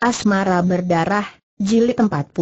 Asmara Berdarah, Jilid 46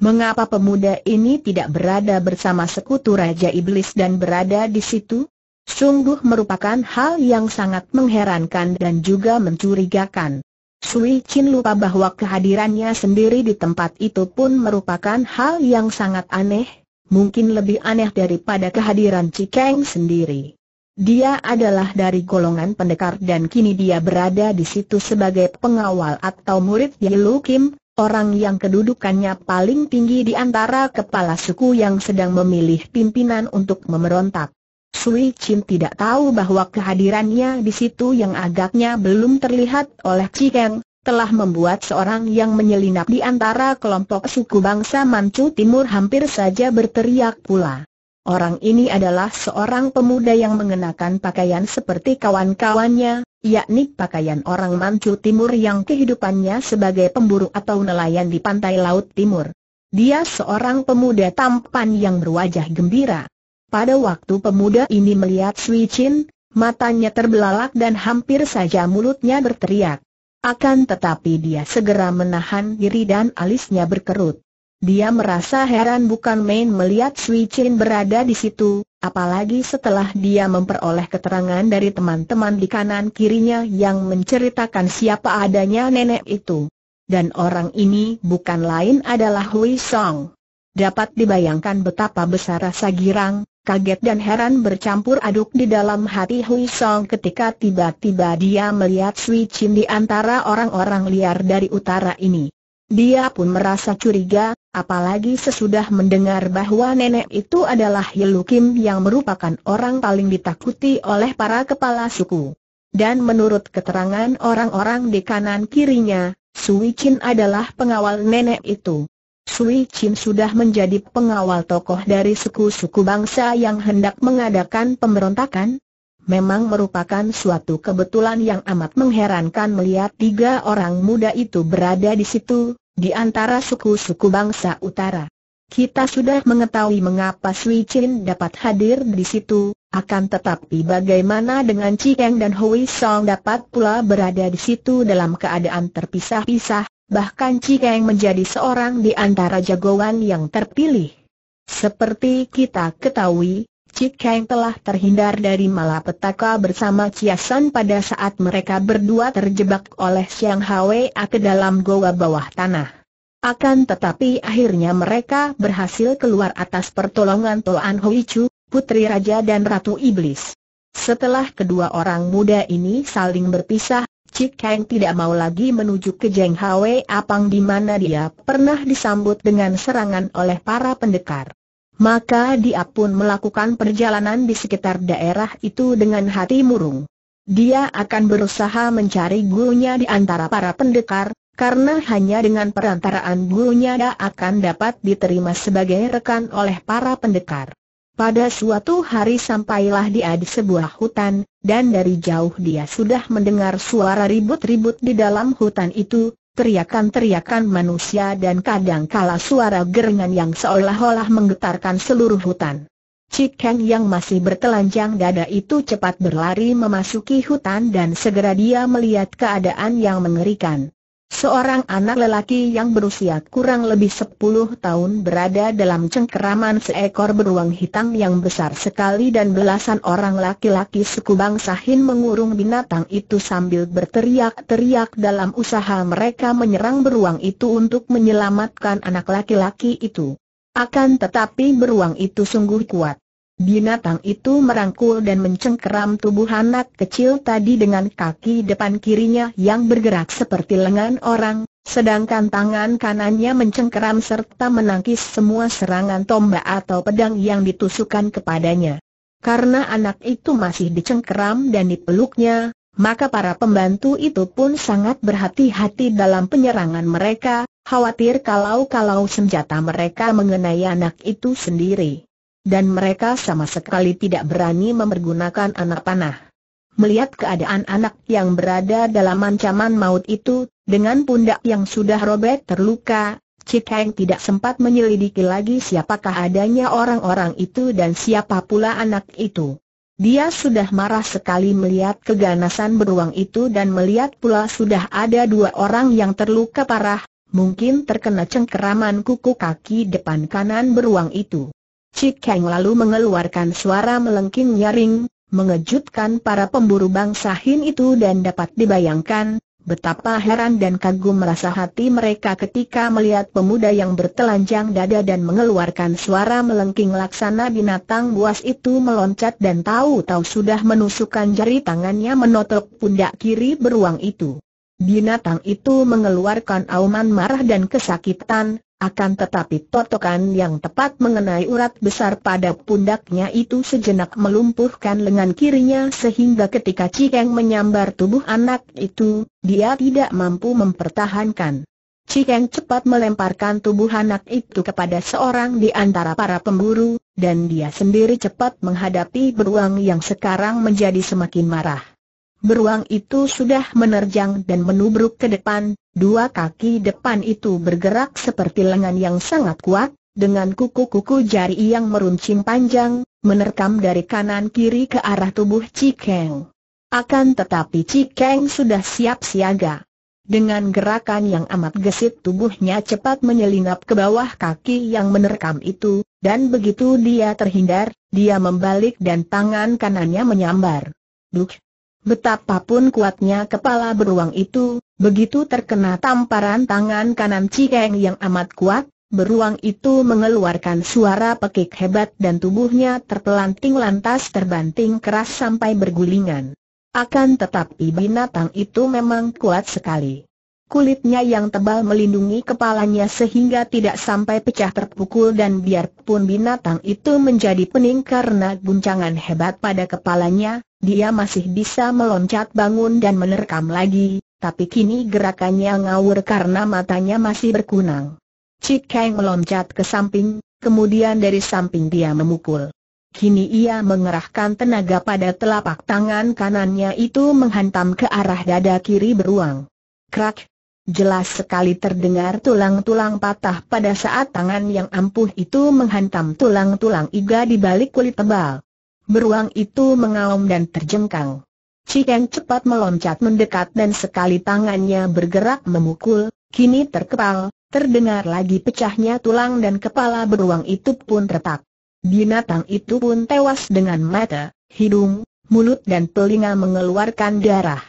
Mengapa pemuda ini tidak berada bersama sekutu Raja Iblis dan berada di situ? Sungguh merupakan hal yang sangat mengherankan dan juga mencurigakan. Sui Chin lupa bahwa kehadirannya sendiri di tempat itu pun merupakan hal yang sangat aneh, mungkin lebih aneh daripada kehadiran Cikeng sendiri. Dia adalah dari golongan pendekar dan kini dia berada di situ sebagai pengawal atau murid Yelu Kim, orang yang kedudukannya paling tinggi di antara kepala suku yang sedang memilih pimpinan untuk memerontak. Sui Chin tidak tahu bahwa kehadirannya di situ yang agaknya belum terlihat oleh Cikeng, telah membuat seorang yang menyelinap di antara kelompok suku bangsa Manchu Timur hampir saja berteriak pula. Orang ini adalah seorang pemuda yang mengenakan pakaian seperti kawan-kawannya, yakni pakaian orang Manchu Timur yang kehidupannya sebagai pemburu atau nelayan di pantai laut timur. Dia seorang pemuda tampan yang berwajah gembira. Pada waktu pemuda ini melihat Sui Chin, matanya terbelalak dan hampir saja mulutnya berteriak. Akan tetapi dia segera menahan diri dan alisnya berkerut. Dia merasa heran bukan main melihat Sui Chin berada di situ, apalagi setelah dia memperoleh keterangan dari teman-teman di kanan kirinya yang menceritakan siapa adanya nenek itu. Dan orang ini bukan lain adalah Hui Song. Dapat dibayangkan betapa besar rasa girang, kaget dan heran bercampur aduk di dalam hati Hui Song ketika tiba-tiba dia melihat Sui Chin di antara orang-orang liar dari utara ini. Dia pun merasa curiga, apalagi sesudah mendengar bahwa nenek itu adalah Yelukim yang merupakan orang paling ditakuti oleh para kepala suku. Dan menurut keterangan orang-orang di kanan kirinya, Sui Chin adalah pengawal nenek itu. Sui Chin sudah menjadi pengawal tokoh dari suku-suku bangsa yang hendak mengadakan pemberontakan, memang merupakan suatu kebetulan yang amat mengherankan melihat tiga orang muda itu berada di situ, di antara suku-suku bangsa utara. Kita sudah mengetahui mengapa Sui Chin dapat hadir di situ, akan tetapi bagaimana dengan Cikeng dan Hui Song dapat pula berada di situ dalam keadaan terpisah-pisah, bahkan Cikeng menjadi seorang di antara jagoan yang terpilih. Seperti kita ketahui, Cik Kang telah terhindar dari malapetaka bersama Chia Ciasan pada saat mereka berdua terjebak oleh Siang Hwee ke dalam goa bawah tanah. Akan tetapi akhirnya mereka berhasil keluar atas pertolongan Toan Hui Chu, Putri Raja dan Ratu Iblis. Setelah kedua orang muda ini saling berpisah, Cik Kang tidak mau lagi menuju ke Jeng Hwee Apang di mana dia pernah disambut dengan serangan oleh para pendekar. Maka dia pun melakukan perjalanan di sekitar daerah itu dengan hati murung. Dia akan berusaha mencari gurunya di antara para pendekar, karena hanya dengan perantaraan gurunya dia akan dapat diterima sebagai rekan oleh para pendekar. Pada suatu hari sampailah dia di sebuah hutan, dan dari jauh dia sudah mendengar suara ribut-ribut di dalam hutan itu, teriakan-teriakan manusia dan kadang kala suara gerengan yang seolah-olah menggetarkan seluruh hutan. Cikeng yang masih bertelanjang dada itu cepat berlari memasuki hutan dan segera dia melihat keadaan yang mengerikan. Seorang anak lelaki yang berusia kurang lebih 10 tahun berada dalam cengkeraman seekor beruang hitam yang besar sekali dan belasan orang laki-laki suku bangsa mengurung binatang itu sambil berteriak-teriak dalam usaha mereka menyerang beruang itu untuk menyelamatkan anak laki-laki itu. Akan tetapi beruang itu sungguh kuat. Binatang itu merangkul dan mencengkeram tubuh anak kecil tadi dengan kaki depan kirinya yang bergerak seperti lengan orang, sedangkan tangan kanannya mencengkeram serta menangkis semua serangan tombak atau pedang yang ditusukkan kepadanya. Karena anak itu masih dicengkeram dan dipeluknya, maka para pembantu itu pun sangat berhati-hati dalam penyerangan mereka, khawatir kalau-kalau senjata mereka mengenai anak itu sendiri dan mereka sama sekali tidak berani memergunakan anak panah. Melihat keadaan anak yang berada dalam ancaman maut itu, dengan pundak yang sudah robek terluka, Cikeng tidak sempat menyelidiki lagi siapakah adanya orang-orang itu dan siapa pula anak itu. Dia sudah marah sekali melihat keganasan beruang itu dan melihat pula sudah ada dua orang yang terluka parah, mungkin terkena cengkeraman kuku kaki depan kanan beruang itu. Cik Kang lalu mengeluarkan suara melengking nyaring, mengejutkan para pemburu bangsa Hin itu dan dapat dibayangkan, betapa heran dan kagum merasa hati mereka ketika melihat pemuda yang bertelanjang dada dan mengeluarkan suara melengking laksana binatang buas itu meloncat dan tahu-tahu sudah menusukkan jari tangannya menotok pundak kiri beruang itu. Binatang itu mengeluarkan auman marah dan kesakitan, akan tetapi totokan yang tepat mengenai urat besar pada pundaknya itu sejenak melumpuhkan lengan kirinya sehingga ketika Cikeng menyambar tubuh anak itu, dia tidak mampu mempertahankan. Cikeng cepat melemparkan tubuh anak itu kepada seorang di antara para pemburu, dan dia sendiri cepat menghadapi beruang yang sekarang menjadi semakin marah. Beruang itu sudah menerjang dan menubruk ke depan, dua kaki depan itu bergerak seperti lengan yang sangat kuat, dengan kuku-kuku jari yang meruncing panjang, menerkam dari kanan kiri ke arah tubuh Cikeng. Akan tetapi Cikeng sudah siap siaga. Dengan gerakan yang amat gesit tubuhnya cepat menyelinap ke bawah kaki yang menerkam itu, dan begitu dia terhindar, dia membalik dan tangan kanannya menyambar. Duh, Betapapun kuatnya kepala beruang itu, begitu terkena tamparan tangan kanan Cikeng yang amat kuat, beruang itu mengeluarkan suara pekik hebat dan tubuhnya terpelanting lantas terbanting keras sampai bergulingan. Akan tetapi binatang itu memang kuat sekali. Kulitnya yang tebal melindungi kepalanya sehingga tidak sampai pecah terpukul dan biarpun binatang itu menjadi pening karena guncangan hebat pada kepalanya, dia masih bisa meloncat bangun dan menerkam lagi, tapi kini gerakannya ngawur karena matanya masih berkunang. Cik Kang meloncat ke samping, kemudian dari samping dia memukul. Kini ia mengerahkan tenaga pada telapak tangan kanannya itu menghantam ke arah dada kiri beruang. Krak! Jelas sekali terdengar tulang-tulang patah pada saat tangan yang ampuh itu menghantam tulang-tulang iga di balik kulit tebal beruang itu mengaum dan terjengkang. Cikeng cepat meloncat mendekat dan sekali tangannya bergerak memukul, kini terkepal, terdengar lagi pecahnya tulang dan kepala beruang itu pun retak. Binatang itu pun tewas dengan mata, hidung, mulut dan telinga mengeluarkan darah.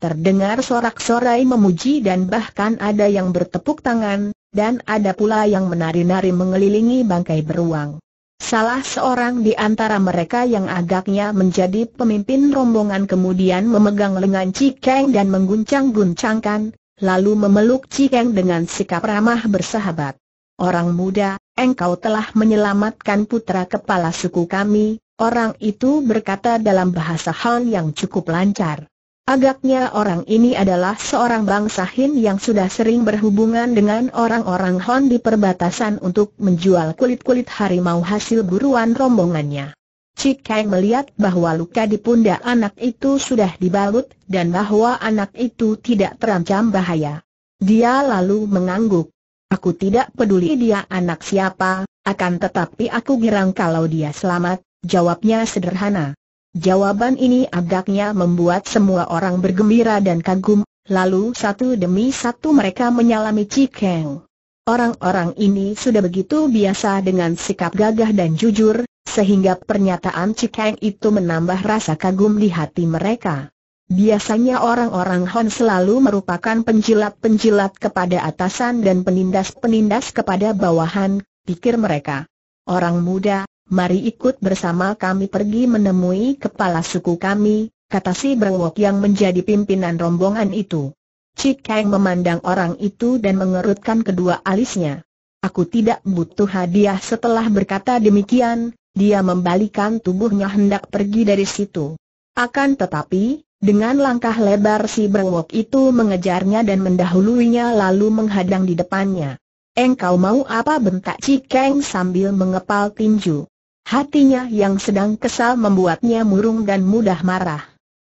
Terdengar sorak-sorai memuji dan bahkan ada yang bertepuk tangan, dan ada pula yang menari-nari mengelilingi bangkai beruang. Salah seorang di antara mereka yang agaknya menjadi pemimpin rombongan kemudian memegang lengan Cikeng dan mengguncang-guncangkan, lalu memeluk Cikeng dengan sikap ramah bersahabat. Orang muda, engkau telah menyelamatkan putra kepala suku kami, orang itu berkata dalam bahasa Han yang cukup lancar. Agaknya orang ini adalah seorang bangsa Hin yang sudah sering berhubungan dengan orang-orang Hon di perbatasan untuk menjual kulit-kulit harimau hasil buruan rombongannya. Cik Kang melihat bahwa luka di pundak anak itu sudah dibalut dan bahwa anak itu tidak terancam bahaya. Dia lalu mengangguk. Aku tidak peduli dia anak siapa, akan tetapi aku girang kalau dia selamat, jawabnya sederhana. Jawaban ini agaknya membuat semua orang bergembira dan kagum, lalu satu demi satu mereka menyalami Cikeng. Orang-orang ini sudah begitu biasa dengan sikap gagah dan jujur, sehingga pernyataan Cikeng itu menambah rasa kagum di hati mereka. Biasanya orang-orang Hon selalu merupakan penjilat-penjilat kepada atasan dan penindas-penindas kepada bawahan, pikir mereka. Orang muda, mari ikut bersama kami pergi menemui kepala suku kami, kata si Brewok yang menjadi pimpinan rombongan itu. Cik Kang memandang orang itu dan mengerutkan kedua alisnya. Aku tidak butuh hadiah setelah berkata demikian, dia membalikan tubuhnya hendak pergi dari situ. Akan tetapi, dengan langkah lebar si Brewok itu mengejarnya dan mendahuluinya lalu menghadang di depannya. Engkau mau apa bentak Cik Kang sambil mengepal tinju. Hatinya yang sedang kesal membuatnya murung dan mudah marah.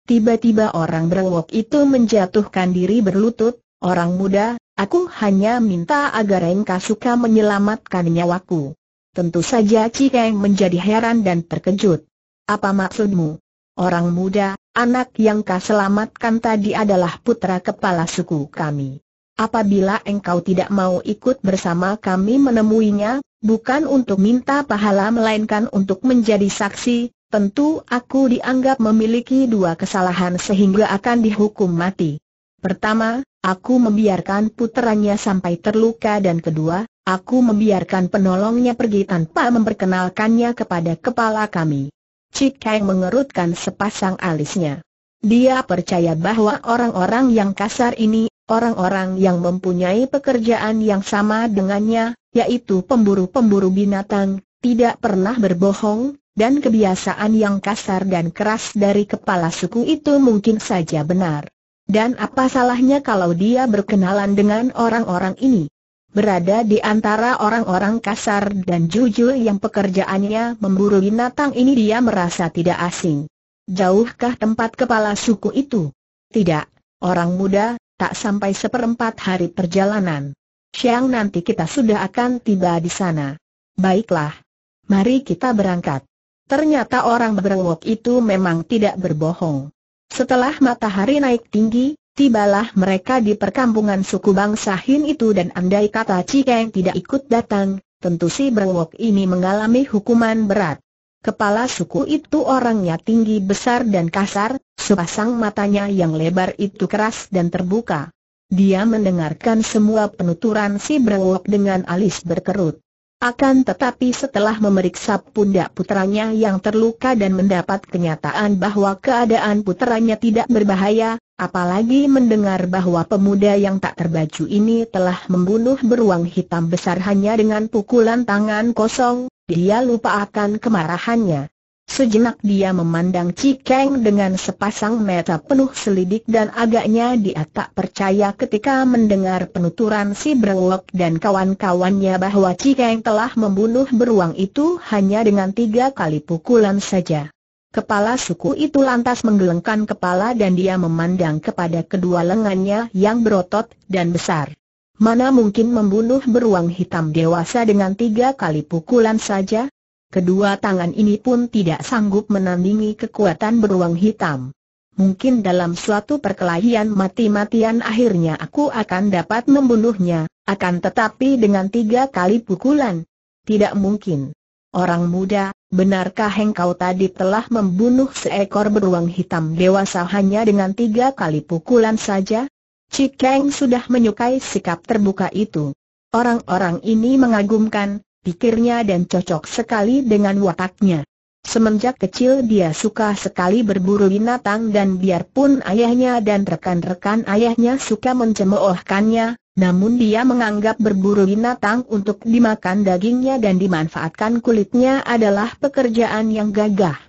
Tiba-tiba orang berwok itu menjatuhkan diri berlutut, orang muda, aku hanya minta agar engkau suka menyelamatkan nyawaku. Tentu saja Cikeng menjadi heran dan terkejut. Apa maksudmu? Orang muda, anak yang kau selamatkan tadi adalah putra kepala suku kami. Apabila engkau tidak mau ikut bersama kami menemuinya, bukan untuk minta pahala melainkan untuk menjadi saksi, tentu aku dianggap memiliki dua kesalahan sehingga akan dihukum mati. Pertama, aku membiarkan puteranya sampai terluka dan kedua, aku membiarkan penolongnya pergi tanpa memperkenalkannya kepada kepala kami. Cik Kang mengerutkan sepasang alisnya. Dia percaya bahwa orang-orang yang kasar ini orang-orang yang mempunyai pekerjaan yang sama dengannya, yaitu pemburu-pemburu binatang, tidak pernah berbohong, dan kebiasaan yang kasar dan keras dari kepala suku itu mungkin saja benar. Dan apa salahnya kalau dia berkenalan dengan orang-orang ini? Berada di antara orang-orang kasar dan jujur yang pekerjaannya memburu binatang ini dia merasa tidak asing. Jauhkah tempat kepala suku itu? Tidak, orang muda, tak sampai seperempat hari perjalanan. Siang nanti kita sudah akan tiba di sana. Baiklah. Mari kita berangkat. Ternyata orang berwok itu memang tidak berbohong. Setelah matahari naik tinggi, tibalah mereka di perkampungan suku bangsa Hin itu dan andai kata Cikeng tidak ikut datang, tentu si berwok ini mengalami hukuman berat. Kepala suku itu orangnya tinggi besar dan kasar, sepasang matanya yang lebar itu keras dan terbuka. Dia mendengarkan semua penuturan si Brewok dengan alis berkerut. Akan tetapi setelah memeriksa pundak putranya yang terluka dan mendapat kenyataan bahwa keadaan putranya tidak berbahaya, apalagi mendengar bahwa pemuda yang tak terbaju ini telah membunuh beruang hitam besar hanya dengan pukulan tangan kosong, dia lupa akan kemarahannya. Sejenak dia memandang Cikeng dengan sepasang mata penuh selidik dan agaknya dia tak percaya ketika mendengar penuturan si Brewok dan kawan-kawannya bahwa Cikeng telah membunuh beruang itu hanya dengan tiga kali pukulan saja. Kepala suku itu lantas menggelengkan kepala dan dia memandang kepada kedua lengannya yang berotot dan besar. Mana mungkin membunuh beruang hitam dewasa dengan tiga kali pukulan saja? Kedua tangan ini pun tidak sanggup menandingi kekuatan beruang hitam. Mungkin dalam suatu perkelahian mati-matian akhirnya aku akan dapat membunuhnya, akan tetapi dengan tiga kali pukulan. Tidak mungkin. Orang muda, benarkah engkau tadi telah membunuh seekor beruang hitam dewasa hanya dengan tiga kali pukulan saja? Cikeng sudah menyukai sikap terbuka itu. Orang-orang ini mengagumkan, pikirnya dan cocok sekali dengan wataknya. Semenjak kecil dia suka sekali berburu binatang dan biarpun ayahnya dan rekan-rekan ayahnya suka mencemoohkannya, namun dia menganggap berburu binatang untuk dimakan dagingnya dan dimanfaatkan kulitnya adalah pekerjaan yang gagah.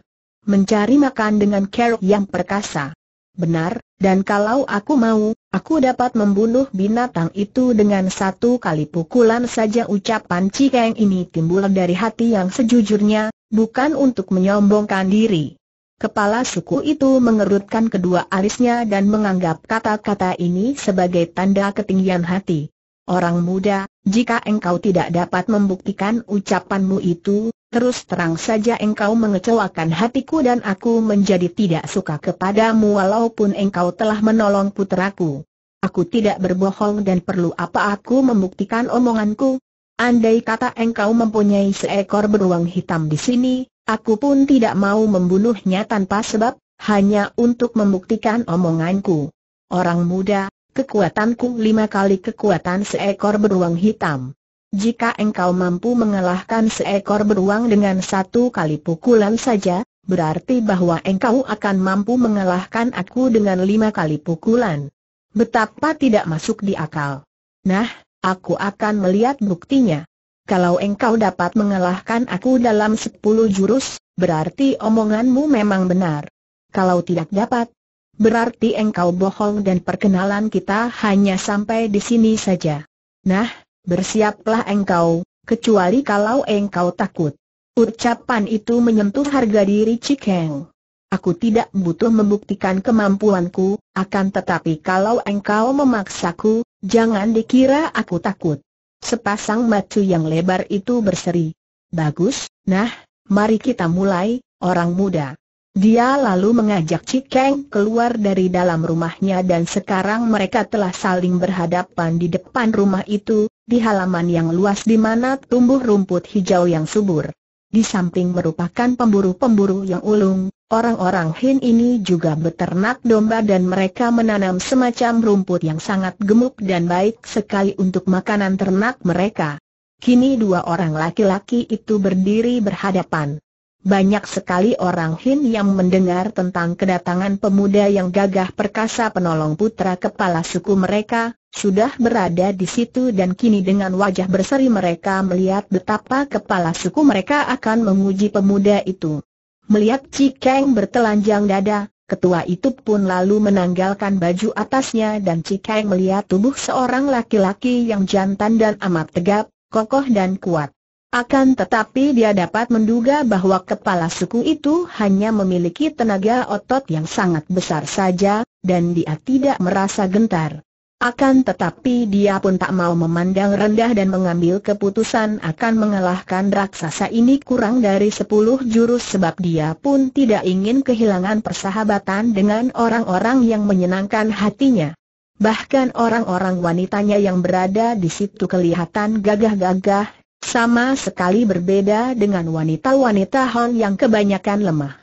Mencari makan dengan kerok yang perkasa benar, dan kalau aku mau, aku dapat membunuh binatang itu dengan satu kali pukulan saja ucapan Cikeng ini timbul dari hati yang sejujurnya, bukan untuk menyombongkan diri. Kepala suku itu mengerutkan kedua alisnya dan menganggap kata-kata ini sebagai tanda ketinggian hati. Orang muda, jika engkau tidak dapat membuktikan ucapanmu itu, terus terang saja engkau mengecewakan hatiku dan aku menjadi tidak suka kepadamu walaupun engkau telah menolong puteraku. Aku tidak berbohong dan perlu apa aku membuktikan omonganku? Andai kata engkau mempunyai seekor beruang hitam di sini, aku pun tidak mau membunuhnya tanpa sebab, hanya untuk membuktikan omonganku. Orang muda, kekuatanku lima kali kekuatan seekor beruang hitam. Jika engkau mampu mengalahkan seekor beruang dengan satu kali pukulan saja, berarti bahwa engkau akan mampu mengalahkan aku dengan lima kali pukulan. Betapa tidak masuk di akal. Nah, aku akan melihat buktinya. Kalau engkau dapat mengalahkan aku dalam sepuluh jurus, berarti omonganmu memang benar. Kalau tidak dapat, berarti engkau bohong dan perkenalan kita hanya sampai di sini saja. Nah, Bersiaplah engkau, kecuali kalau engkau takut. Ucapan itu menyentuh harga diri Cik Heng. Aku tidak butuh membuktikan kemampuanku, akan tetapi kalau engkau memaksaku, jangan dikira aku takut. Sepasang macu yang lebar itu berseri. Bagus, nah, mari kita mulai, orang muda. Dia lalu mengajak Cikeng keluar dari dalam rumahnya dan sekarang mereka telah saling berhadapan di depan rumah itu, di halaman yang luas di mana tumbuh rumput hijau yang subur. Di samping merupakan pemburu-pemburu yang ulung, orang-orang Hin ini juga beternak domba dan mereka menanam semacam rumput yang sangat gemuk dan baik sekali untuk makanan ternak mereka. Kini dua orang laki-laki itu berdiri berhadapan. Banyak sekali orang Hin yang mendengar tentang kedatangan pemuda yang gagah perkasa penolong putra kepala suku mereka, sudah berada di situ dan kini dengan wajah berseri mereka melihat betapa kepala suku mereka akan menguji pemuda itu. Melihat Cikeng bertelanjang dada, ketua itu pun lalu menanggalkan baju atasnya dan Cikeng melihat tubuh seorang laki-laki yang jantan dan amat tegap, kokoh dan kuat. Akan tetapi dia dapat menduga bahwa kepala suku itu hanya memiliki tenaga otot yang sangat besar saja, dan dia tidak merasa gentar. Akan tetapi dia pun tak mau memandang rendah dan mengambil keputusan akan mengalahkan raksasa ini kurang dari sepuluh jurus sebab dia pun tidak ingin kehilangan persahabatan dengan orang-orang yang menyenangkan hatinya. Bahkan orang-orang wanitanya yang berada di situ kelihatan gagah-gagah sama sekali berbeda dengan wanita-wanita Hon yang kebanyakan lemah.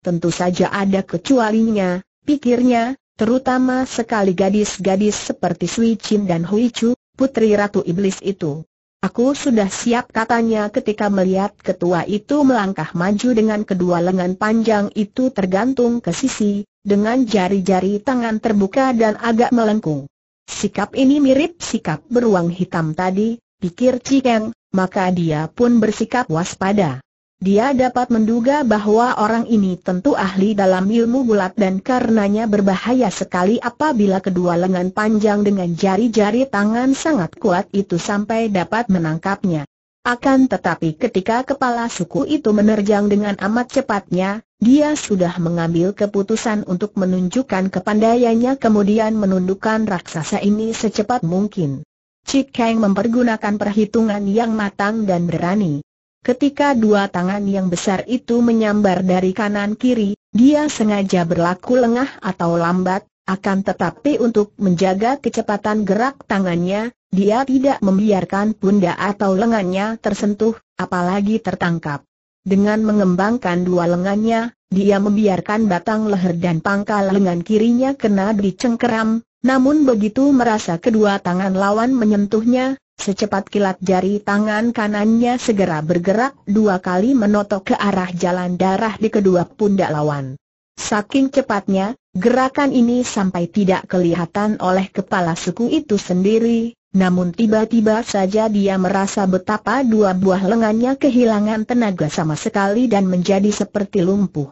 Tentu saja ada kecualinya, pikirnya, terutama sekali gadis-gadis seperti Sui Chin dan Hui Chu, putri Ratu Iblis itu. Aku sudah siap katanya ketika melihat ketua itu melangkah maju dengan kedua lengan panjang itu tergantung ke sisi, dengan jari-jari tangan terbuka dan agak melengkung. Sikap ini mirip sikap beruang hitam tadi, pikir Cikeng, maka dia pun bersikap waspada. Dia dapat menduga bahwa orang ini tentu ahli dalam ilmu bulat dan karenanya berbahaya sekali apabila kedua lengan panjang dengan jari-jari tangan sangat kuat itu sampai dapat menangkapnya. Akan tetapi ketika kepala suku itu menerjang dengan amat cepatnya, dia sudah mengambil keputusan untuk menunjukkan kepandaiannya kemudian menundukkan raksasa ini secepat mungkin. Cik Kang mempergunakan perhitungan yang matang dan berani. Ketika dua tangan yang besar itu menyambar dari kanan kiri, dia sengaja berlaku lengah atau lambat, akan tetapi untuk menjaga kecepatan gerak tangannya, dia tidak membiarkan pundak atau lengannya tersentuh, apalagi tertangkap. Dengan mengembangkan dua lengannya, dia membiarkan batang leher dan pangkal lengan kirinya kena dicengkeram, namun begitu merasa kedua tangan lawan menyentuhnya, secepat kilat jari tangan kanannya segera bergerak dua kali menotok ke arah jalan darah di kedua pundak lawan. Saking cepatnya, gerakan ini sampai tidak kelihatan oleh kepala suku itu sendiri, namun tiba-tiba saja dia merasa betapa dua buah lengannya kehilangan tenaga sama sekali dan menjadi seperti lumpuh.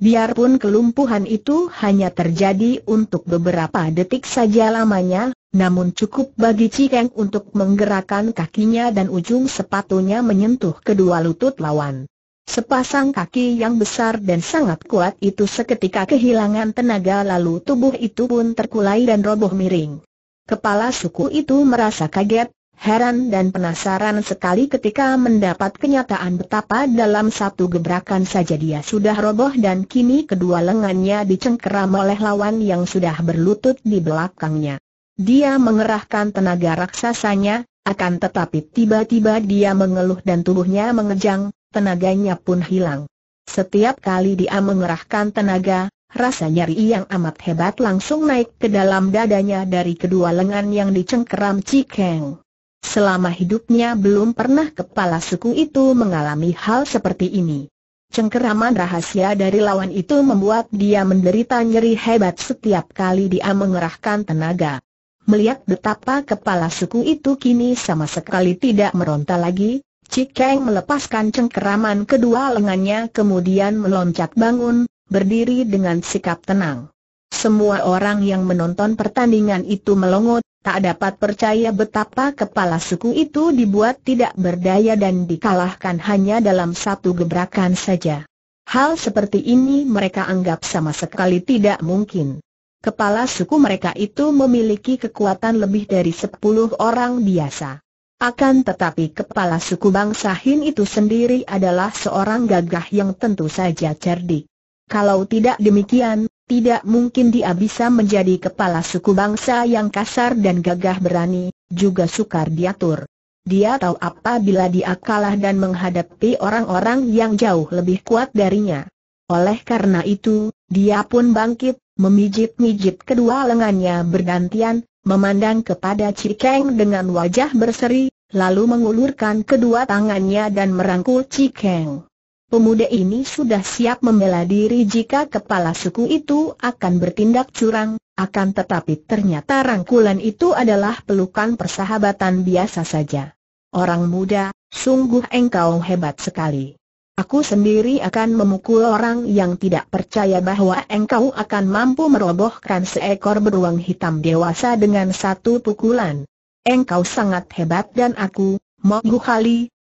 Biarpun kelumpuhan itu hanya terjadi untuk beberapa detik saja lamanya, namun cukup bagi Cikeng untuk menggerakkan kakinya dan ujung sepatunya menyentuh kedua lutut lawan. Sepasang kaki yang besar dan sangat kuat itu seketika kehilangan tenaga lalu tubuh itu pun terkulai dan roboh miring. Kepala suku itu merasa kaget, heran dan penasaran sekali ketika mendapat kenyataan betapa dalam satu gebrakan saja dia sudah roboh dan kini kedua lengannya dicengkeram oleh lawan yang sudah berlutut di belakangnya. Dia mengerahkan tenaga raksasanya, akan tetapi tiba-tiba dia mengeluh dan tubuhnya mengejang, tenaganya pun hilang. Setiap kali dia mengerahkan tenaga, Rasa nyeri yang amat hebat langsung naik ke dalam dadanya dari kedua lengan yang dicengkeram Cikeng. Selama hidupnya belum pernah kepala suku itu mengalami hal seperti ini. Cengkeraman rahasia dari lawan itu membuat dia menderita nyeri hebat setiap kali dia mengerahkan tenaga. Melihat betapa kepala suku itu kini sama sekali tidak meronta lagi, Cikeng melepaskan cengkeraman kedua lengannya kemudian meloncat bangun, berdiri dengan sikap tenang. Semua orang yang menonton pertandingan itu melongot, Tak dapat percaya betapa kepala suku itu dibuat tidak berdaya dan dikalahkan hanya dalam satu gebrakan saja. Hal seperti ini mereka anggap sama sekali tidak mungkin. Kepala suku mereka itu memiliki kekuatan lebih dari sepuluh orang biasa. Akan tetapi kepala suku bangsa Hin itu sendiri adalah seorang gagah yang tentu saja cerdik. Kalau tidak demikian, tidak mungkin dia bisa menjadi kepala suku bangsa yang kasar dan gagah berani, juga sukar diatur. Dia tahu apa bila dia kalah dan menghadapi orang-orang yang jauh lebih kuat darinya. Oleh karena itu, dia pun bangkit, memijit-mijit kedua lengannya bergantian, memandang kepada Cikeng dengan wajah berseri, lalu mengulurkan kedua tangannya dan merangkul Cikeng pemuda ini sudah siap membela diri jika kepala suku itu akan bertindak curang, akan tetapi ternyata rangkulan itu adalah pelukan persahabatan biasa saja. Orang muda, sungguh engkau hebat sekali. Aku sendiri akan memukul orang yang tidak percaya bahwa engkau akan mampu merobohkan seekor beruang hitam dewasa dengan satu pukulan. Engkau sangat hebat dan aku, Mogu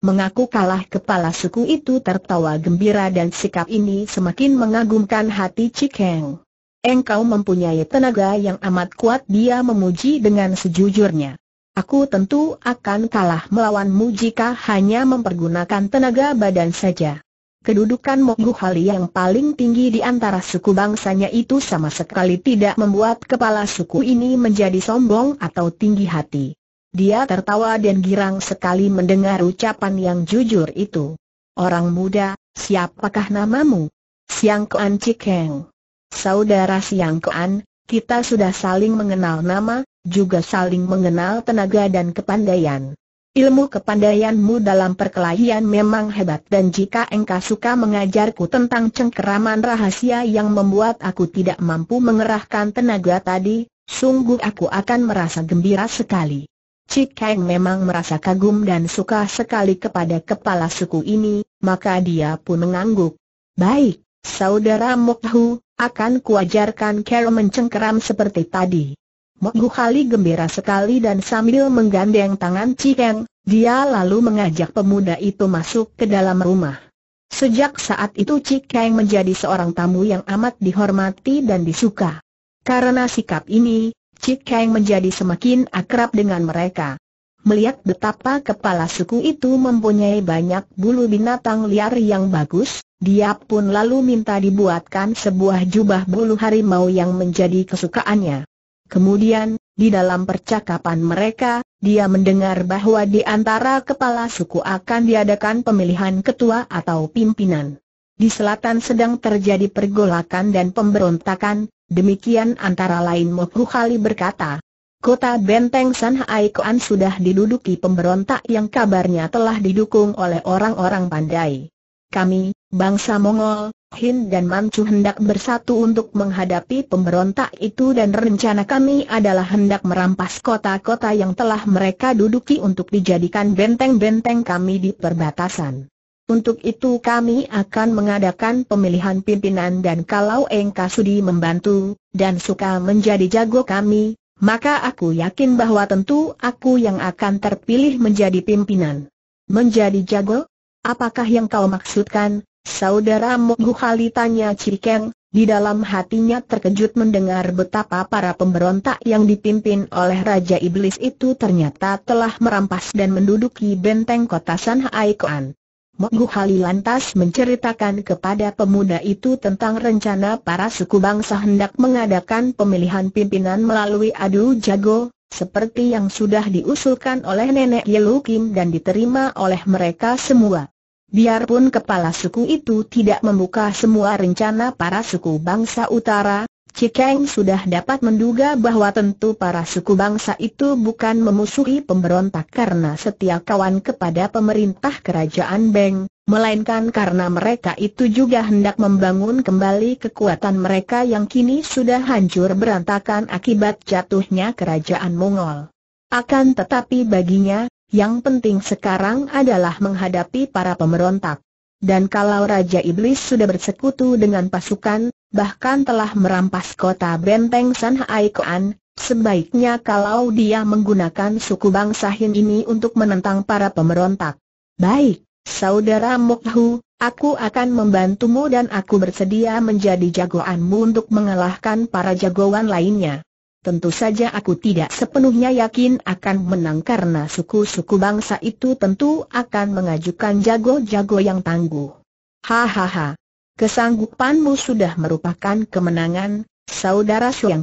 mengaku kalah kepala suku itu tertawa gembira dan sikap ini semakin mengagumkan hati Cikeng. Engkau mempunyai tenaga yang amat kuat dia memuji dengan sejujurnya. Aku tentu akan kalah melawanmu jika hanya mempergunakan tenaga badan saja. Kedudukan Mogu Hali yang paling tinggi di antara suku bangsanya itu sama sekali tidak membuat kepala suku ini menjadi sombong atau tinggi hati. Dia tertawa dan girang sekali mendengar ucapan yang jujur itu. Orang muda, siapakah namamu? Siang Kuan Cikeng. Saudara Siang Kuan, kita sudah saling mengenal nama, juga saling mengenal tenaga dan kepandaian. Ilmu kepandaianmu dalam perkelahian memang hebat dan jika engkau suka mengajarku tentang cengkeraman rahasia yang membuat aku tidak mampu mengerahkan tenaga tadi, sungguh aku akan merasa gembira sekali. Cik Kang memang merasa kagum dan suka sekali kepada kepala suku ini, maka dia pun mengangguk. Baik, Saudara Hu, akan kuajarkan Carol mencengkeram seperti tadi. Hu Hali gembira sekali dan sambil menggandeng tangan Cik Cikeng, dia lalu mengajak pemuda itu masuk ke dalam rumah. Sejak saat itu Cik Cikeng menjadi seorang tamu yang amat dihormati dan disuka. Karena sikap ini, Cik Kang menjadi semakin akrab dengan mereka. Melihat betapa kepala suku itu mempunyai banyak bulu binatang liar yang bagus, dia pun lalu minta dibuatkan sebuah jubah bulu harimau yang menjadi kesukaannya. Kemudian, di dalam percakapan mereka, dia mendengar bahwa di antara kepala suku akan diadakan pemilihan ketua atau pimpinan. Di selatan sedang terjadi pergolakan dan pemberontakan, demikian antara lain Mokru Kali berkata. Kota Benteng Sanhai Koan sudah diduduki pemberontak yang kabarnya telah didukung oleh orang-orang pandai. Kami, bangsa Mongol, Hind dan Manchu hendak bersatu untuk menghadapi pemberontak itu dan rencana kami adalah hendak merampas kota-kota yang telah mereka duduki untuk dijadikan benteng-benteng kami di perbatasan. Untuk itu kami akan mengadakan pemilihan pimpinan dan kalau Engka Sudi membantu, dan suka menjadi jago kami, maka aku yakin bahwa tentu aku yang akan terpilih menjadi pimpinan. Menjadi jago? Apakah yang kau maksudkan, saudara Moguhali tanya Cikeng, di dalam hatinya terkejut mendengar betapa para pemberontak yang dipimpin oleh Raja Iblis itu ternyata telah merampas dan menduduki benteng kota Haikuan. Menggu Hali lantas menceritakan kepada pemuda itu tentang rencana para suku bangsa hendak mengadakan pemilihan pimpinan melalui adu jago, seperti yang sudah diusulkan oleh nenek Yelu Kim dan diterima oleh mereka semua. Biarpun kepala suku itu tidak membuka semua rencana para suku bangsa utara, Cikeng sudah dapat menduga bahwa tentu para suku bangsa itu bukan memusuhi pemberontak karena setia kawan kepada pemerintah kerajaan Beng, melainkan karena mereka itu juga hendak membangun kembali kekuatan mereka yang kini sudah hancur berantakan akibat jatuhnya kerajaan Mongol. Akan tetapi baginya, yang penting sekarang adalah menghadapi para pemberontak. Dan kalau Raja Iblis sudah bersekutu dengan pasukan, bahkan telah merampas kota benteng Sanhai Koan, sebaiknya kalau dia menggunakan suku bangsa Hin ini untuk menentang para pemberontak. Baik, Saudara Mokhu, aku akan membantumu dan aku bersedia menjadi jagoanmu untuk mengalahkan para jagoan lainnya. Tentu saja aku tidak sepenuhnya yakin akan menang karena suku-suku bangsa itu tentu akan mengajukan jago-jago yang tangguh. Hahaha, Kesanggupanmu sudah merupakan kemenangan, saudara Xiang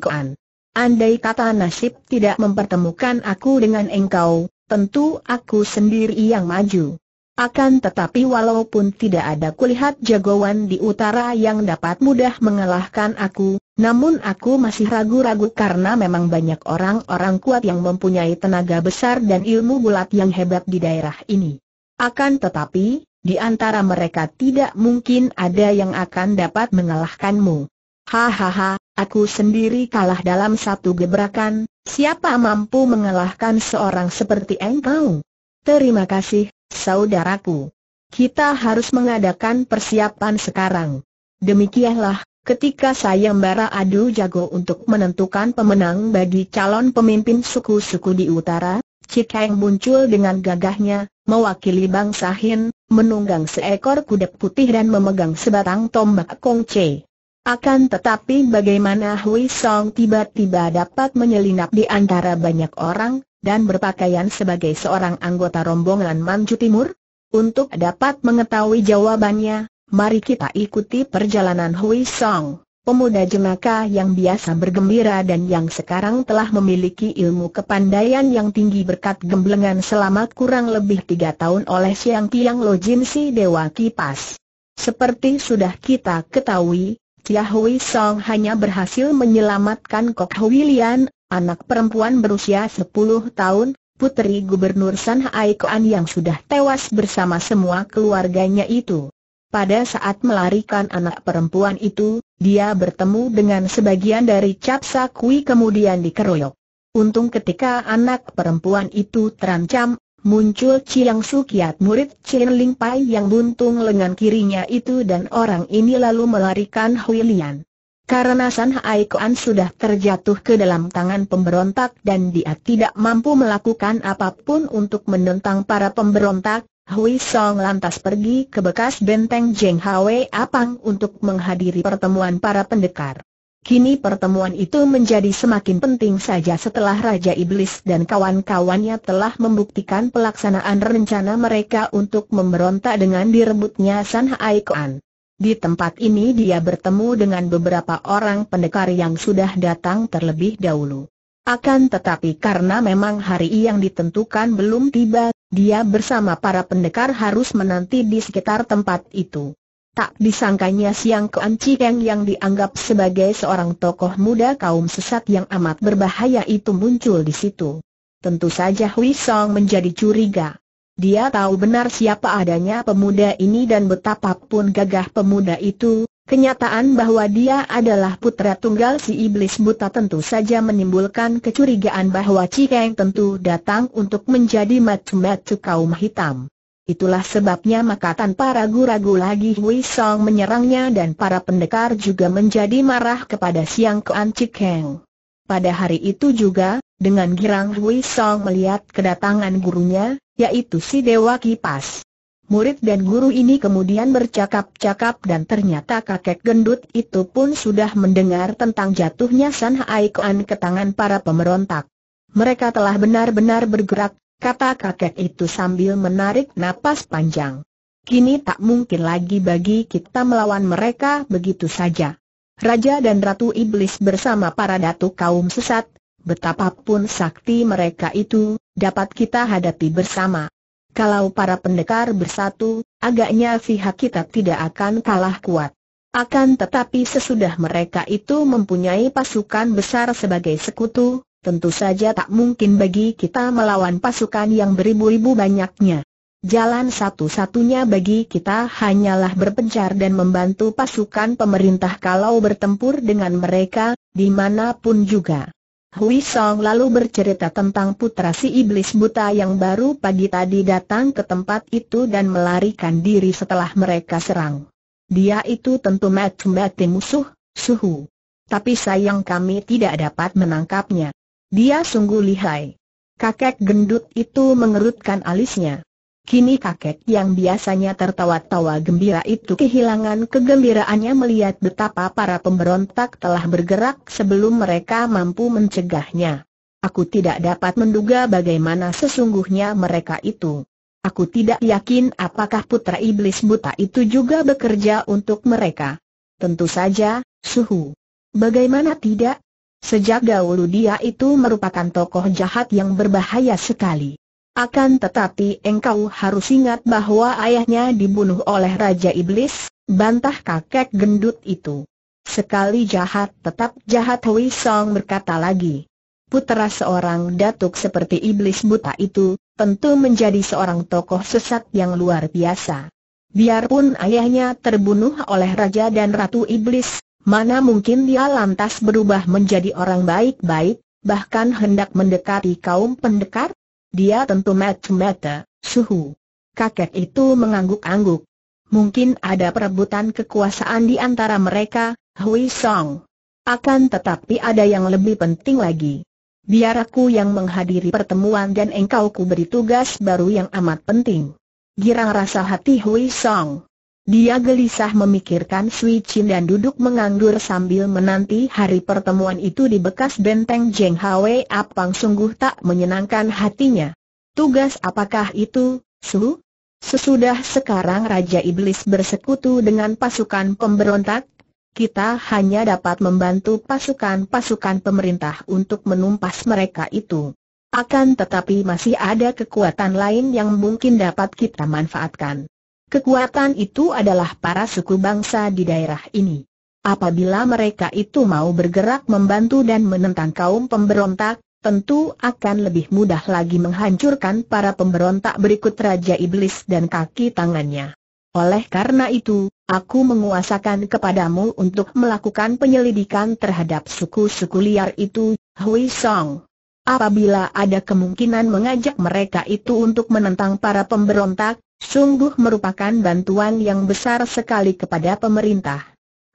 Andai kata nasib tidak mempertemukan aku dengan engkau, tentu aku sendiri yang maju. Akan tetapi walaupun tidak ada kulihat jagoan di utara yang dapat mudah mengalahkan aku, namun aku masih ragu-ragu karena memang banyak orang-orang kuat yang mempunyai tenaga besar dan ilmu bulat yang hebat di daerah ini. Akan tetapi, di antara mereka tidak mungkin ada yang akan dapat mengalahkanmu. Hahaha, aku sendiri kalah dalam satu gebrakan, siapa mampu mengalahkan seorang seperti engkau? Terima kasih, saudaraku. Kita harus mengadakan persiapan sekarang. Demikianlah, ketika sayembara adu jago untuk menentukan pemenang bagi calon pemimpin suku-suku di utara, Cikeng muncul dengan gagahnya, mewakili bangsa Hin, menunggang seekor kuda putih dan memegang sebatang tombak kongce. Akan tetapi bagaimana Hui Song tiba-tiba dapat menyelinap di antara banyak orang, dan berpakaian sebagai seorang anggota rombongan Manju Timur? Untuk dapat mengetahui jawabannya, mari kita ikuti perjalanan Hui Song. Pemuda jenaka yang biasa bergembira dan yang sekarang telah memiliki ilmu kepandaian yang tinggi berkat gemblengan selama kurang lebih tiga tahun oleh Siang Tiang Lo Jin Si Dewa Kipas. Seperti sudah kita ketahui, Chia Hui Song hanya berhasil menyelamatkan Kok Hui Lian, anak perempuan berusia sepuluh tahun, putri Gubernur San Hai Kuan yang sudah tewas bersama semua keluarganya itu. Pada saat melarikan anak perempuan itu, dia bertemu dengan sebagian dari Capsa Kui kemudian dikeroyok. Untung ketika anak perempuan itu terancam, muncul Chiang Sukiat murid Chin Ling Pai yang buntung lengan kirinya itu dan orang ini lalu melarikan Hui Lian. Karena San Hai Kuan sudah terjatuh ke dalam tangan pemberontak dan dia tidak mampu melakukan apapun untuk menentang para pemberontak, Hui Song lantas pergi ke bekas benteng Jeng Hwe Apang untuk menghadiri pertemuan para pendekar. Kini pertemuan itu menjadi semakin penting saja setelah Raja Iblis dan kawan-kawannya telah membuktikan pelaksanaan rencana mereka untuk memberontak dengan direbutnya San Hai Kuan. Di tempat ini dia bertemu dengan beberapa orang pendekar yang sudah datang terlebih dahulu. Akan tetapi karena memang hari yang ditentukan belum tiba, dia bersama para pendekar harus menanti di sekitar tempat itu. Tak disangkanya Siang Kuan yang dianggap sebagai seorang tokoh muda kaum sesat yang amat berbahaya itu muncul di situ. Tentu saja Hui Song menjadi curiga. Dia tahu benar siapa adanya pemuda ini dan betapapun gagah pemuda itu, Kenyataan bahwa dia adalah putra tunggal si iblis buta tentu saja menimbulkan kecurigaan bahwa Cikeng tentu datang untuk menjadi macu-macu kaum hitam. Itulah sebabnya maka tanpa ragu-ragu lagi Hui Song menyerangnya dan para pendekar juga menjadi marah kepada Siang Kuan Cikeng. Pada hari itu juga, dengan girang Hui Song melihat kedatangan gurunya, yaitu si Dewa Kipas. Murid dan guru ini kemudian bercakap-cakap dan ternyata kakek gendut itu pun sudah mendengar tentang jatuhnya San Haikuan ke tangan para pemberontak. Mereka telah benar-benar bergerak, kata kakek itu sambil menarik napas panjang. Kini tak mungkin lagi bagi kita melawan mereka begitu saja. Raja dan Ratu Iblis bersama para datu kaum sesat, betapapun sakti mereka itu, dapat kita hadapi bersama. Kalau para pendekar bersatu, agaknya pihak kita tidak akan kalah kuat. Akan tetapi sesudah mereka itu mempunyai pasukan besar sebagai sekutu, tentu saja tak mungkin bagi kita melawan pasukan yang beribu-ribu banyaknya. Jalan satu-satunya bagi kita hanyalah berpencar dan membantu pasukan pemerintah kalau bertempur dengan mereka, dimanapun juga. Hui Song lalu bercerita tentang putra si iblis buta yang baru pagi tadi datang ke tempat itu dan melarikan diri setelah mereka serang. Dia itu tentu mati-mati musuh, suhu. Tapi sayang kami tidak dapat menangkapnya. Dia sungguh lihai. Kakek gendut itu mengerutkan alisnya. Kini kakek yang biasanya tertawa-tawa gembira itu kehilangan kegembiraannya melihat betapa para pemberontak telah bergerak sebelum mereka mampu mencegahnya. Aku tidak dapat menduga bagaimana sesungguhnya mereka itu. Aku tidak yakin apakah putra iblis buta itu juga bekerja untuk mereka. Tentu saja, suhu. Bagaimana tidak? Sejak dahulu dia itu merupakan tokoh jahat yang berbahaya sekali. Akan tetapi engkau harus ingat bahwa ayahnya dibunuh oleh Raja Iblis, bantah kakek gendut itu. Sekali jahat tetap jahat Hui Song berkata lagi. Putera seorang datuk seperti iblis buta itu, tentu menjadi seorang tokoh sesat yang luar biasa. Biarpun ayahnya terbunuh oleh Raja dan Ratu Iblis, mana mungkin dia lantas berubah menjadi orang baik-baik, bahkan hendak mendekati kaum pendekar? Dia tentu mata-mata, suhu. Kakek itu mengangguk-angguk. Mungkin ada perebutan kekuasaan di antara mereka, Hui Song. Akan tetapi ada yang lebih penting lagi. Biar aku yang menghadiri pertemuan dan engkau ku beri tugas baru yang amat penting. Girang rasa hati Hui Song. Dia gelisah memikirkan Sui Chin dan duduk menganggur sambil menanti hari pertemuan itu di bekas benteng Jeng Hwe Apang sungguh tak menyenangkan hatinya. Tugas apakah itu, Su? Sesudah sekarang Raja Iblis bersekutu dengan pasukan pemberontak, kita hanya dapat membantu pasukan-pasukan pemerintah untuk menumpas mereka itu. Akan tetapi masih ada kekuatan lain yang mungkin dapat kita manfaatkan. Kekuatan itu adalah para suku bangsa di daerah ini. Apabila mereka itu mau bergerak membantu dan menentang kaum pemberontak, tentu akan lebih mudah lagi menghancurkan para pemberontak berikut Raja Iblis dan kaki tangannya. Oleh karena itu, aku menguasakan kepadamu untuk melakukan penyelidikan terhadap suku-suku liar itu, Hui Song. Apabila ada kemungkinan mengajak mereka itu untuk menentang para pemberontak, sungguh merupakan bantuan yang besar sekali kepada pemerintah.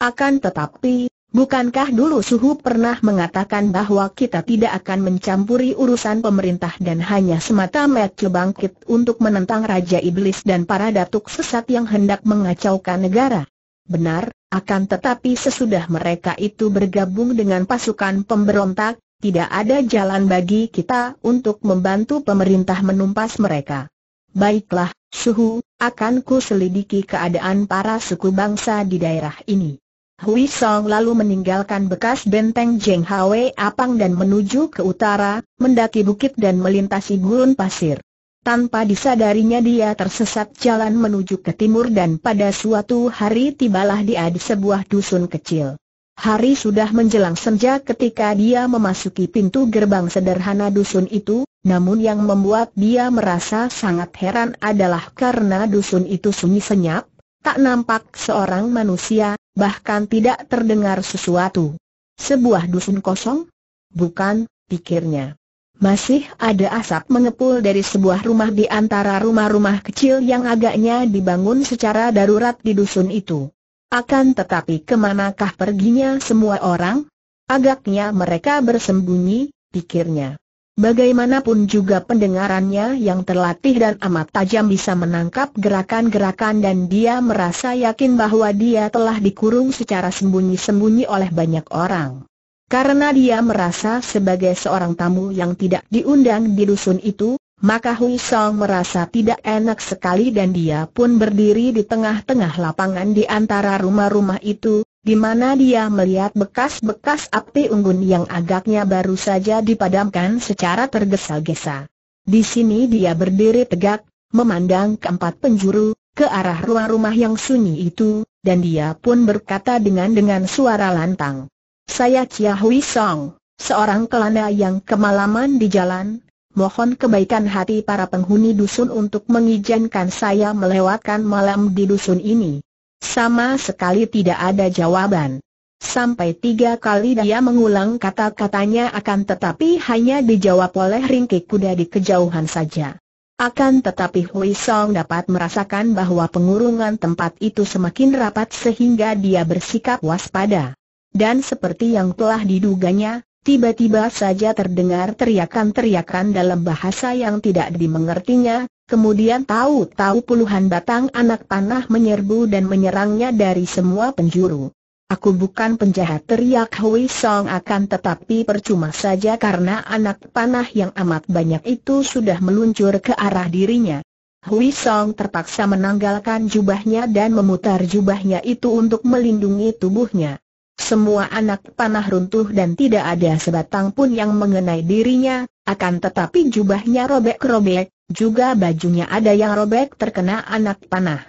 Akan tetapi, bukankah dulu Suhu pernah mengatakan bahwa kita tidak akan mencampuri urusan pemerintah dan hanya semata-mata bangkit untuk menentang Raja Iblis dan para datuk sesat yang hendak mengacaukan negara? Benar, akan tetapi sesudah mereka itu bergabung dengan pasukan pemberontak, tidak ada jalan bagi kita untuk membantu pemerintah menumpas mereka. Baiklah, Suhu, akan ku selidiki keadaan para suku bangsa di daerah ini. Hui Song lalu meninggalkan bekas benteng Jeng Hwe Apang dan menuju ke utara, mendaki bukit dan melintasi gurun pasir. Tanpa disadarinya dia tersesat jalan menuju ke timur dan pada suatu hari tibalah dia di sebuah dusun kecil. Hari sudah menjelang senja ketika dia memasuki pintu gerbang sederhana dusun itu, namun yang membuat dia merasa sangat heran adalah karena dusun itu sunyi senyap, tak nampak seorang manusia, bahkan tidak terdengar sesuatu. Sebuah dusun kosong? Bukan, pikirnya. Masih ada asap mengepul dari sebuah rumah di antara rumah-rumah kecil yang agaknya dibangun secara darurat di dusun itu. Akan tetapi kemanakah perginya semua orang? Agaknya mereka bersembunyi, pikirnya. Bagaimanapun juga pendengarannya yang terlatih dan amat tajam bisa menangkap gerakan-gerakan dan dia merasa yakin bahwa dia telah dikurung secara sembunyi-sembunyi oleh banyak orang. Karena dia merasa sebagai seorang tamu yang tidak diundang di dusun itu, maka Hui Song merasa tidak enak sekali dan dia pun berdiri di tengah-tengah lapangan di antara rumah-rumah itu, di mana dia melihat bekas-bekas api unggun yang agaknya baru saja dipadamkan secara tergesa-gesa. Di sini dia berdiri tegak, memandang keempat penjuru, ke arah ruang rumah yang sunyi itu, dan dia pun berkata dengan dengan suara lantang. Saya Chia Hui Song, seorang kelana yang kemalaman di jalan, mohon kebaikan hati para penghuni dusun untuk mengizinkan saya melewatkan malam di dusun ini. Sama sekali tidak ada jawaban. Sampai tiga kali dia mengulang kata-katanya akan tetapi hanya dijawab oleh ringkik kuda di kejauhan saja. Akan tetapi Hui Song dapat merasakan bahwa pengurungan tempat itu semakin rapat sehingga dia bersikap waspada. Dan seperti yang telah diduganya, tiba-tiba saja terdengar teriakan-teriakan dalam bahasa yang tidak dimengertinya, Kemudian tahu-tahu puluhan batang anak panah menyerbu dan menyerangnya dari semua penjuru. Aku bukan penjahat teriak Hui Song akan tetapi percuma saja karena anak panah yang amat banyak itu sudah meluncur ke arah dirinya. Hui Song terpaksa menanggalkan jubahnya dan memutar jubahnya itu untuk melindungi tubuhnya. Semua anak panah runtuh dan tidak ada sebatang pun yang mengenai dirinya, akan tetapi jubahnya robek-robek, juga bajunya ada yang robek terkena anak panah.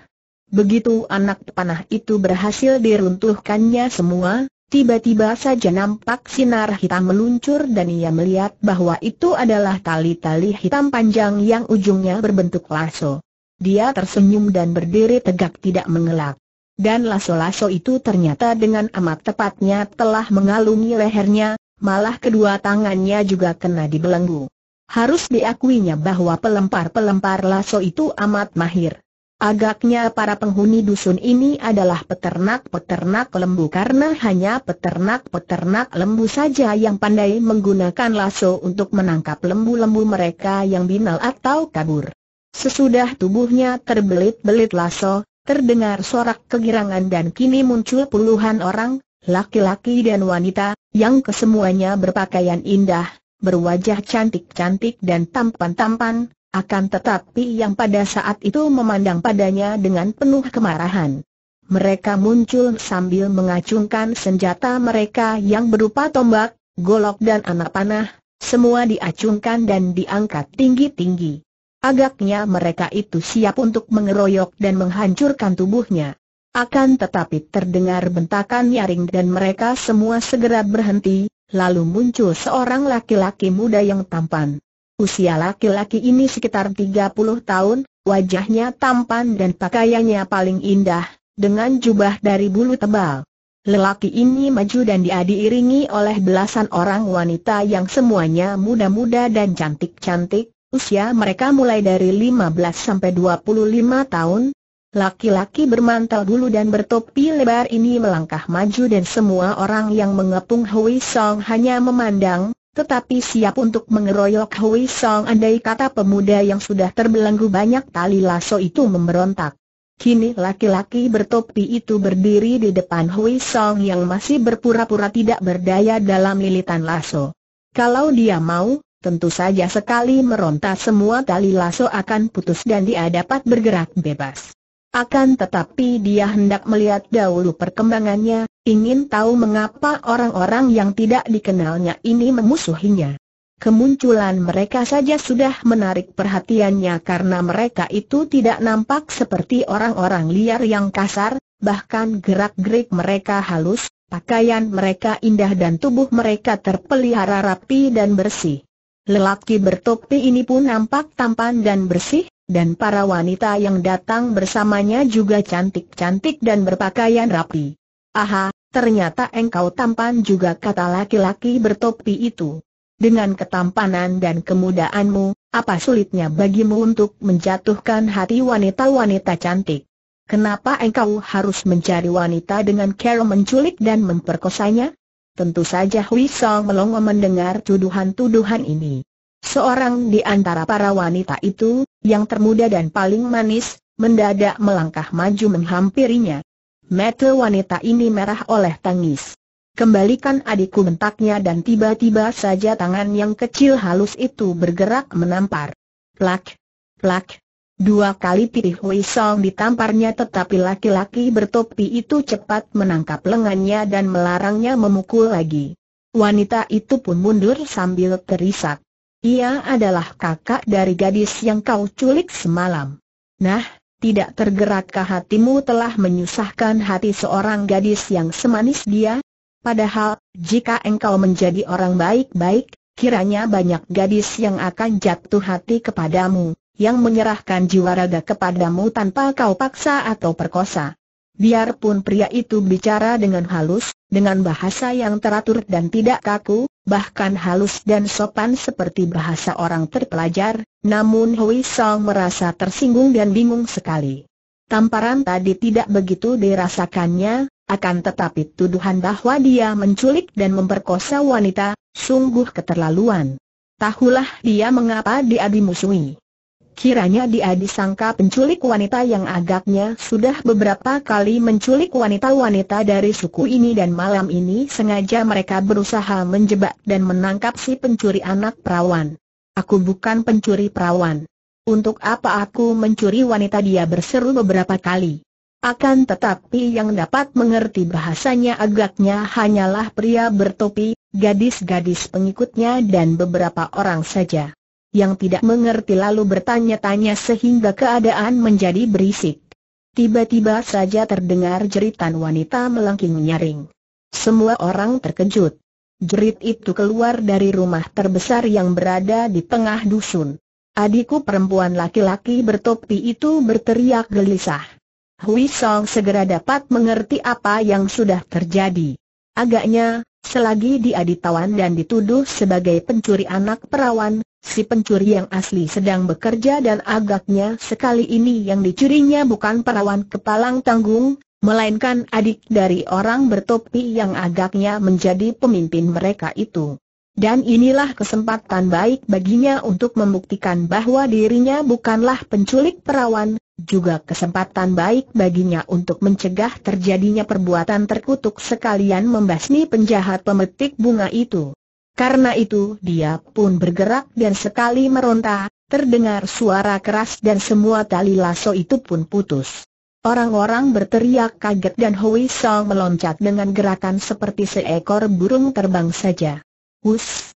Begitu anak panah itu berhasil diruntuhkannya semua, Tiba-tiba saja nampak sinar hitam meluncur dan ia melihat bahwa itu adalah tali-tali hitam panjang yang ujungnya berbentuk lasso. Dia tersenyum dan berdiri tegak tidak mengelak. Dan lasso-lasso itu ternyata dengan amat tepatnya telah mengalungi lehernya, malah kedua tangannya juga kena dibelenggu. Harus diakuinya bahwa pelempar-pelempar lasso itu amat mahir. Agaknya para penghuni dusun ini adalah peternak-peternak lembu karena hanya peternak-peternak lembu saja yang pandai menggunakan lasso untuk menangkap lembu-lembu mereka yang binal atau kabur. Sesudah tubuhnya terbelit-belit lasso, terdengar sorak kegirangan dan kini muncul puluhan orang, laki-laki dan wanita, yang kesemuanya berpakaian indah, berwajah cantik-cantik dan tampan-tampan, akan tetapi yang pada saat itu memandang padanya dengan penuh kemarahan. Mereka muncul sambil mengacungkan senjata mereka yang berupa tombak, golok dan anak panah, semua diacungkan dan diangkat tinggi-tinggi. Agaknya mereka itu siap untuk mengeroyok dan menghancurkan tubuhnya. Akan tetapi terdengar bentakan nyaring dan mereka semua segera berhenti, Lalu muncul seorang laki-laki muda yang tampan. Usia laki-laki ini sekitar 30 tahun, wajahnya tampan dan pakaiannya paling indah, dengan jubah dari bulu tebal. Lelaki ini maju dan dia diiringi oleh belasan orang wanita yang semuanya muda-muda dan cantik-cantik, usia mereka mulai dari 15 sampai 25 tahun, Laki-laki bermantel bulu dan bertopi lebar ini melangkah maju dan semua orang yang mengepung Hui Song hanya memandang, tetapi siap untuk mengeroyok Hui Song andai kata pemuda yang sudah terbelenggu banyak tali lasso itu memberontak. Kini laki-laki bertopi itu berdiri di depan Hui Song yang masih berpura-pura tidak berdaya dalam lilitan lasso. Kalau dia mau, Tentu saja sekali meronta semua tali lasso akan putus dan dia dapat bergerak bebas. Akan tetapi dia hendak melihat dahulu perkembangannya, ingin tahu mengapa orang-orang yang tidak dikenalnya ini memusuhinya. Kemunculan mereka saja sudah menarik perhatiannya karena mereka itu tidak nampak seperti orang-orang liar yang kasar, bahkan gerak-gerik mereka halus, pakaian mereka indah dan tubuh mereka terpelihara rapi dan bersih. Lelaki bertopi ini pun nampak tampan dan bersih, dan para wanita yang datang bersamanya juga cantik-cantik dan berpakaian rapi. Aha, ternyata engkau tampan juga kata laki-laki bertopi itu. Dengan ketampanan dan kemudaanmu, apa sulitnya bagimu untuk menjatuhkan hati wanita-wanita cantik? Kenapa engkau harus mencari wanita dengan cara menculik dan memperkosanya? Tentu saja Hui Song melongo mendengar tuduhan-tuduhan ini. Seorang di antara para wanita itu, yang termuda dan paling manis, mendadak melangkah maju menghampirinya. Mata wanita ini merah oleh tangis. Kembalikan adikku bentaknya dan tiba-tiba saja tangan yang kecil halus itu bergerak menampar. Plak, plak. Dua kali Titi Hui Song ditamparnya tetapi laki-laki bertopi itu cepat menangkap lengannya dan melarangnya memukul lagi. Wanita itu pun mundur sambil terisak. Ia adalah kakak dari gadis yang kau culik semalam. Nah, tidak tergerakkah hatimu telah menyusahkan hati seorang gadis yang semanis dia? Padahal, jika engkau menjadi orang baik-baik, kiranya banyak gadis yang akan jatuh hati kepadamu, yang menyerahkan jiwa raga kepadamu tanpa kau paksa atau perkosa. Biarpun pria itu bicara dengan halus, dengan bahasa yang teratur dan tidak kaku, bahkan halus dan sopan seperti bahasa orang terpelajar, namun Hui Song merasa tersinggung dan bingung sekali. Tamparan tadi tidak begitu dirasakannya, akan tetapi tuduhan bahwa dia menculik dan memperkosa wanita, sungguh keterlaluan. Tahulah dia mengapa dia dimusuhi. Kiranya dia disangka penculik wanita yang agaknya sudah beberapa kali menculik wanita-wanita dari suku ini dan malam ini sengaja mereka berusaha menjebak dan menangkap si pencuri anak perawan. Aku bukan pencuri perawan. Untuk apa aku mencuri wanita dia berseru beberapa kali. Akan tetapi yang dapat mengerti bahasanya agaknya hanyalah pria bertopi, gadis-gadis pengikutnya dan beberapa orang saja yang tidak mengerti lalu bertanya-tanya sehingga keadaan menjadi berisik. Tiba-tiba saja terdengar jeritan wanita melengking nyaring. Semua orang terkejut. Jerit itu keluar dari rumah terbesar yang berada di tengah dusun. Adikku perempuan laki-laki bertopi itu berteriak gelisah. Hui Song segera dapat mengerti apa yang sudah terjadi. Agaknya, selagi dia ditawan dan dituduh sebagai pencuri anak perawan, si pencuri yang asli sedang bekerja dan agaknya sekali ini yang dicurinya bukan perawan kepalang tanggung, melainkan adik dari orang bertopi yang agaknya menjadi pemimpin mereka itu. Dan inilah kesempatan baik baginya untuk membuktikan bahwa dirinya bukanlah penculik perawan, juga kesempatan baik baginya untuk mencegah terjadinya perbuatan terkutuk sekalian membasmi penjahat pemetik bunga itu. Karena itu dia pun bergerak dan sekali meronta, terdengar suara keras dan semua tali lasso itu pun putus. Orang-orang berteriak kaget dan Hui Song meloncat dengan gerakan seperti seekor burung terbang saja. Hus!